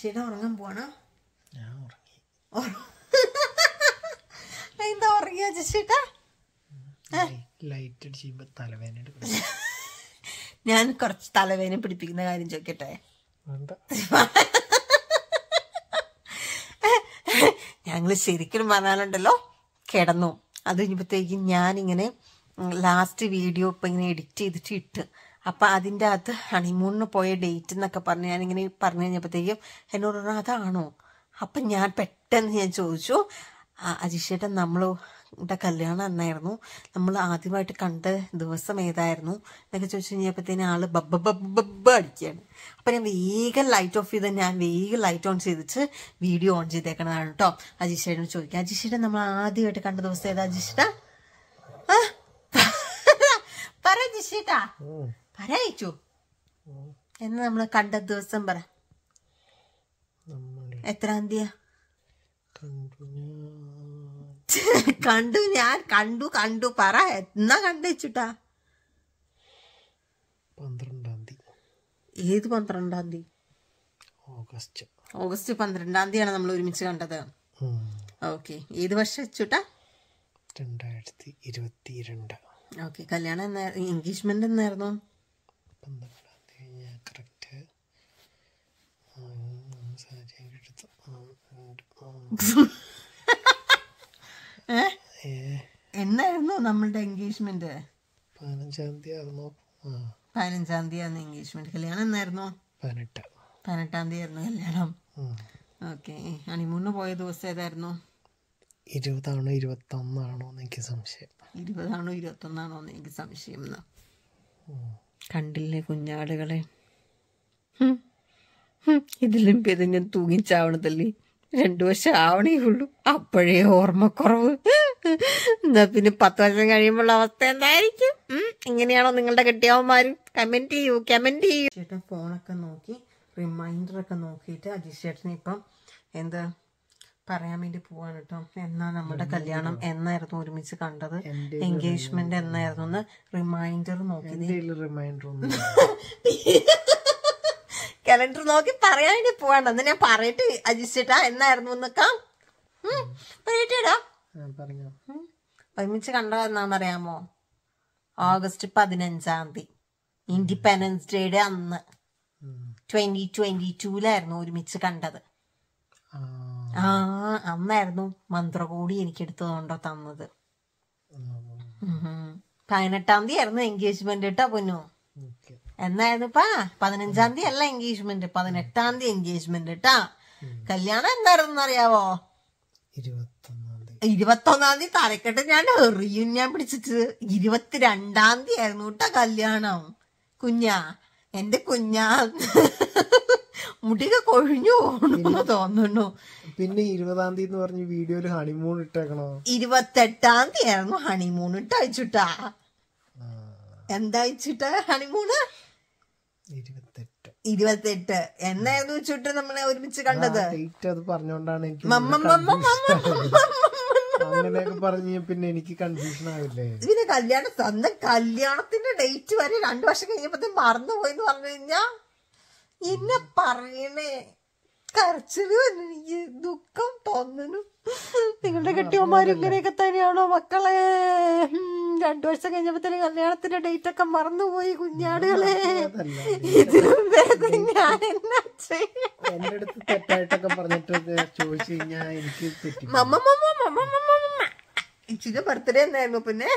ചേട്ടാ ഉറങ്ങാൻ പോവാണോ ഞാൻ ഉറങ്ങി എന്താ ഉറങ്ങിയോ ചേട്ടാ ലൈറ്റ് അടിച്ചുമ്പോ തലവേദന ഞാൻ കുറച്ച് തലവേദന പിടിപ്പിക്കുന്ന കാര്യം ചോദിക്കട്ടെ ഞങ്ങൾ ശരിക്കും പറഞ്ഞാലുണ്ടല്ലോ കിടന്നു അത് കഴിഞ്ഞപ്പോഴത്തേക്കും ഞാനിങ്ങനെ ലാസ്റ്റ് വീഡിയോ ഇപ്പം ഇങ്ങനെ എഡിറ്റ് ചെയ്തിട്ട് ഇട്ട് അപ്പൊ അതിൻ്റെ അകത്ത് ഹണിമൂണിന് പോയ ഡേറ്റ് എന്നൊക്കെ പറഞ്ഞ് ഞാനിങ്ങനെ പറഞ്ഞു കഴിഞ്ഞപ്പോഴത്തേക്കും എന്നോട് പറഞ്ഞു അതാണോ അപ്പൊ ഞാൻ പെട്ടെന്ന് ഞാൻ ചോദിച്ചു അജിഷേട്ടൻ നമ്മളുടെ കല്യാണം എന്നായിരുന്നു നമ്മൾ ആദ്യമായിട്ട് കണ്ട ദിവസം ഏതായിരുന്നു എന്നൊക്കെ ചോദിച്ചു കഴിഞ്ഞപ്പോഴത്തേനും ആള് ബബ്ബ ബബ്ബ അടിക്കുകയാണ് അപ്പൊ ഞാൻ വേഗം ലൈറ്റ് ഓഫ് ചെയ്ത് ഞാൻ വേഗം ലൈറ്റ് ഓൺ ചെയ്തിട്ട് വീഡിയോ ഓൺ ചെയ്തേക്കണതാണ് കേട്ടോ അജിഷേട്ടൻ ചോദിക്കുക അജിഷേട്ടൻ നമ്മൾ ആദ്യമായിട്ട് കണ്ട ദിവസം ഏതാ അജിഷേട്ടാ പറ അജിഷേട്ടാ ആരയച്ചു എന്ന് നമ്മൾ കണ്ട ദിവസം പറ എത്രാം തീയ കണ്ടു ഞാൻ കണ്ടു കണ്ടു പറ എന്നാ കണ്ടുവെച്ചുട്ടാ പന്ത്രണ്ടാം തീയതി ഏത് പന്ത്രണ്ടാം തീയതി ഓഗസ്റ്റ് ഓഗസ്റ്റ് പന്ത്രണ്ടാം തീയതിയാണ് നമ്മൾ ഒരുമിച്ച് കണ്ടത് ഓക്കെ ഏത് വർഷം വെച്ചുട്ടാ രണ്ടായിരത്തി ഇരുപത്തി രണ്ട് ഓക്കെ കല്യാണം എന്നായിരുന്നു എൻഗേജ്മെന്റ് എന്നായിരുന്നു പന്ത്രണ്ടാം തീയതി ഞാൻ കറക്റ്റ് സാരിയൊക്കെ എടുത്തു എന്നായിരുന്നു നമ്മളുടെ എൻഗേജ്മെന്റ് പതിനഞ്ചാം തീയതി പതിനഞ്ചാം തീയതി എൻഗേജ്മെന്റ് കല്യാണം എന്നായിരുന്നു പതിനെട്ട് പതിനെട്ടാം തീയതി ആയിരുന്നു കല്യാണം ഓക്കെ ഹണിമൂണ് പോയ ദിവസം ഏതായിരുന്നു ഇരുപതാണോ ഇരുപത്തൊന്നാണോ എന്ന് എനിക്ക് സംശയം ഇരുപതാണോ ഇരുപത്തൊന്നാണോ എന്ന് എനിക്ക് സംശയം എന്നാ കണ്ടില്ലേ കുഞ്ഞാടുകളെ ഇതിലും പെരുങ്ങ തൂങ്ങിച്ചാവണതല്ലേ രണ്ടു വർഷം ആവണേ ഉള്ളൂ അപ്പോഴേ ഓർമ്മക്കുറവ് എന്നാ പിന്നെ പത്ത് വർഷം കഴിയുമ്പോൾ അവസ്ഥ എന്തായിരിക്കും എങ്ങനെയാണോ നിങ്ങളുടെ കെട്ടിയാവന്മാരും കമന്റ് ചെയ്യൂ കമന്റ് ചെയ്യൂ ചേട്ടൻ ഫോണൊക്കെ നോക്കി റിമൈൻഡർ ഒക്കെ നോക്കിയിട്ട് അജിത് ചേട്ടൻ ഇപ്പം എന്താ പറയാൻ വേണ്ടി പോവാണ് കേട്ടോ എന്നാ നമ്മുടെ കല്യാണം എന്നായിരുന്നു ഒരുമിച്ച് കണ്ടത് എൻഗേജ്മെന്റ് എന്നായിരുന്നു എന്ന് റിമൈൻഡർ നോക്കി റിമൈൻഡർ കലണ്ടർ നോക്കി പറയാൻ വേണ്ടി പോവാണ് അന്ന് ഞാൻ പറയട്ടെ അജിച്ചിട്ടാ എന്നായിരുന്നു നിക്കാം പറയട്ടേടാ ഒരുമിച്ച് കണ്ടത് പറയാമോ ഓഗസ്റ്റ് പതിനഞ്ചാം തീയതി ഇൻഡിപെൻഡൻസ് ഡേയുടെ അന്ന് ട്വന്റി ട്വന്റി ടൂലായിരുന്നു ഒരുമിച്ച് കണ്ടത് ആ അന്നായിരുന്നു മന്ത്രകൂടി എനിക്ക് എടുത്തത് കൊണ്ടോ തന്നത് പതിനെട്ടാം തീയതി ആയിരുന്നു എൻഗേജ്മെന്റ് കേട്ടോ പൊന്നു പാ പതിനഞ്ചാം തീയതി അല്ല എൻഗേജ്മെന്റ് പതിനെട്ടാം തീയതി എൻഗേജ്മെന്റ് കേട്ടാ കല്യാണം എന്തായിരുന്നു അറിയാവോ ഇരുപത്തൊന്നാം തീയതി തലക്കെട്ട് ഞാൻ എറിയും ഞാൻ പിടിച്ചിട്ട് ഇരുപത്തിരണ്ടാം തീയതി ആയിരുന്നു കേട്ടോ കല്യാണം കുഞ്ഞാ എന്റെ കുഞ്ഞാ മുടിക കൊഴിഞ്ഞു പോകണമെന്ന് തോന്നുന്നു പിന്നെ ഇരുപതാം തീയതി എന്ന് പറഞ്ഞ് വീഡിയോയിൽ ഹണിമൂൺ ഇട്ടേക്കണോ ഇരുപത്തെട്ടാം തീയതി ആയിരുന്നു ഹണിമൂൺ ഇട്ട് അയച്ചിട്ടാ എന്താ അയച്ചിട്ട ഹണിമൂണ് ഇരുപത്തെട്ട് എന്നായിരുന്നു ചുട്ട് നമ്മളെ ഒരുമിച്ച് കണ്ടത് അത് പറഞ്ഞോണ്ടാണ് എനിക്ക് പറഞ്ഞു പിന്നെ എനിക്ക് കൺഫ്യൂഷൻ ആവില്ലേ പിന്നെ കല്യാണം അന്ന് കല്യാണത്തിന്റെ ഡേറ്റ് വരെ രണ്ടു വർഷം കഴിഞ്ഞപ്പോ മറന്നുപോയി എന്ന് പറഞ്ഞു കഴിഞ്ഞാ എന്നെ പറയണേ കരച്ചില് എനിക്ക് ദുഃഖം തോന്നുന്നു നിങ്ങളുടെ കെട്ടിയന്മാർ ഇങ്ങനെയൊക്കെ തന്നെയാണോ മക്കളെ രണ്ടു വർഷം കഴിഞ്ഞപ്പോ തന്നെ കല്യാണത്തിന്റെ ഡേറ്റ് ഒക്കെ മറന്നുപോയി കുഞ്ഞാടുകളെ ഇതിലും ഞാൻ എന്നാ തെറ്റായിട്ടൊക്കെ ബർത്ത്ഡേ എന്തായിരുന്നു പിന്നെ